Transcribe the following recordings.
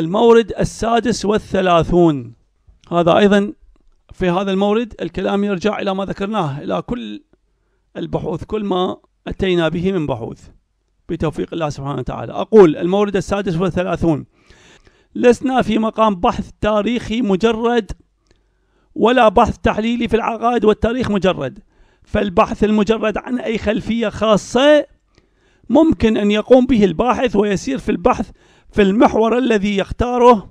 المورد السادس والثلاثون هذا أيضا في هذا المورد الكلام يرجع إلى ما ذكرناه إلى كل البحوث كل ما أتينا به من بحوث بتوفيق الله سبحانه وتعالى أقول المورد السادس والثلاثون لسنا في مقام بحث تاريخي مجرد ولا بحث تحليلي في العقائد والتاريخ مجرد فالبحث المجرد عن أي خلفية خاصة ممكن أن يقوم به الباحث ويسير في البحث في المحور الذي يختاره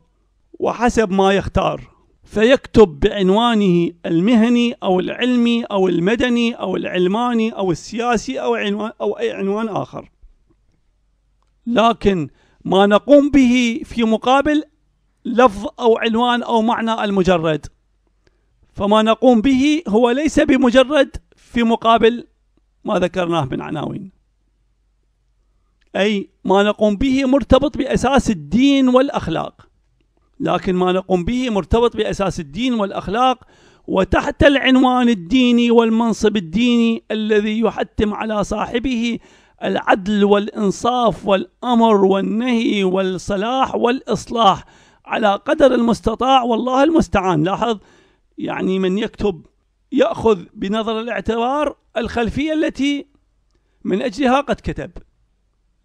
وحسب ما يختار فيكتب بعنوانه المهني أو العلمي أو المدني أو العلماني أو السياسي أو عنوان أو أي عنوان آخر لكن ما نقوم به في مقابل لفظ أو عنوان أو معنى المجرد فما نقوم به هو ليس بمجرد في مقابل ما ذكرناه من عناوين أي ما نقوم به مرتبط بأساس الدين والأخلاق لكن ما نقوم به مرتبط بأساس الدين والأخلاق وتحت العنوان الديني والمنصب الديني الذي يحتم على صاحبه العدل والإنصاف والأمر والنهي والصلاح والإصلاح على قدر المستطاع والله المستعان لاحظ يعني من يكتب يأخذ بنظر الاعتبار الخلفية التي من أجلها قد كتب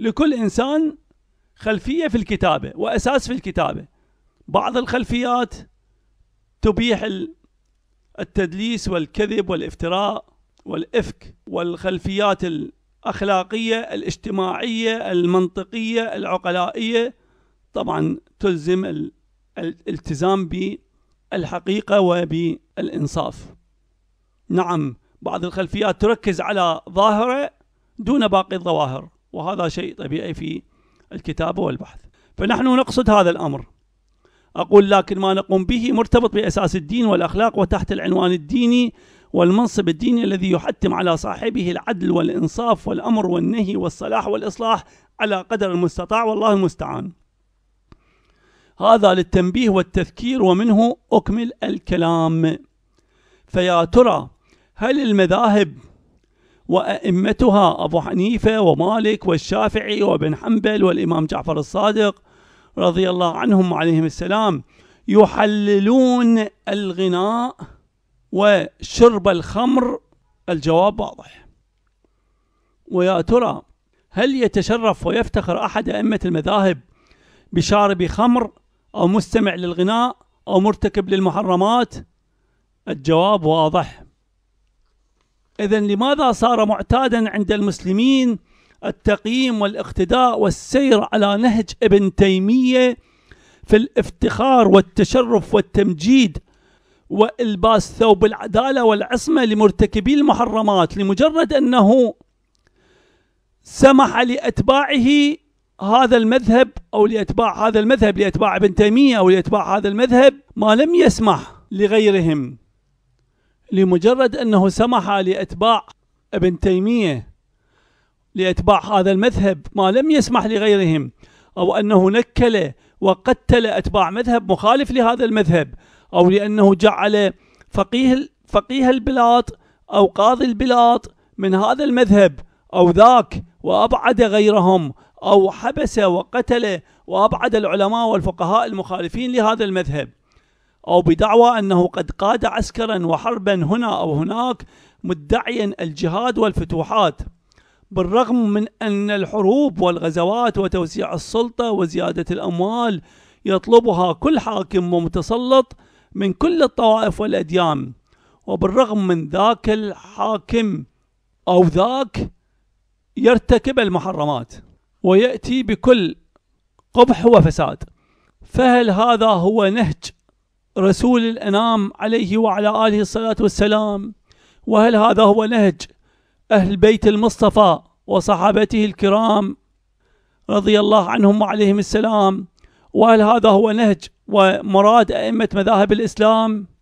لكل انسان خلفيه في الكتابه واساس في الكتابه بعض الخلفيات تبيح التدليس والكذب والافتراء والافك والخلفيات الاخلاقيه الاجتماعيه المنطقيه العقلائيه طبعا تلزم الالتزام بالحقيقه وبالانصاف نعم بعض الخلفيات تركز على ظاهره دون باقي الظواهر وهذا شيء طبيعي في الكتابة والبحث فنحن نقصد هذا الأمر أقول لكن ما نقوم به مرتبط بأساس الدين والأخلاق وتحت العنوان الديني والمنصب الديني الذي يحتم على صاحبه العدل والإنصاف والأمر والنهي والصلاح والإصلاح على قدر المستطاع والله المستعان هذا للتنبيه والتذكير ومنه أكمل الكلام فيا ترى هل المذاهب وأئمتها أبو حنيفة ومالك والشافعي وابن حنبل والإمام جعفر الصادق رضي الله عنهم عليهم السلام يحللون الغناء وشرب الخمر الجواب واضح ويا ترى هل يتشرف ويفتخر أحد أئمة المذاهب بشارب خمر أو مستمع للغناء أو مرتكب للمحرمات الجواب واضح إذا لماذا صار معتادا عند المسلمين التقييم والاقتداء والسير على نهج ابن تيمية في الافتخار والتشرف والتمجيد والباس ثوب العداله والعصمه لمرتكبي المحرمات لمجرد انه سمح لاتباعه هذا المذهب او لاتباع هذا المذهب لاتباع ابن تيميه او لاتباع هذا المذهب ما لم يسمح لغيرهم لمجرد أنه سمح لأتباع ابن تيمية لأتباع هذا المذهب ما لم يسمح لغيرهم أو أنه نكل وقتل أتباع مذهب مخالف لهذا المذهب أو لأنه جعل فقيه فقيه البلاط أو قاضي البلاط من هذا المذهب أو ذاك وأبعد غيرهم أو حبس وقتل وأبعد العلماء والفقهاء المخالفين لهذا المذهب أو بدعوى أنه قد قاد عسكرا وحربا هنا أو هناك مدعيا الجهاد والفتوحات بالرغم من أن الحروب والغزوات وتوسيع السلطة وزيادة الأموال يطلبها كل حاكم ومتسلط من كل الطوائف والأديان وبالرغم من ذاك الحاكم أو ذاك يرتكب المحرمات ويأتي بكل قبح وفساد فهل هذا هو نهج رسول الأنام عليه وعلى آله الصلاة والسلام وهل هذا هو نهج أهل بيت المصطفى وصحابته الكرام رضي الله عنهم وعليهم السلام وهل هذا هو نهج ومراد أئمة مذاهب الإسلام؟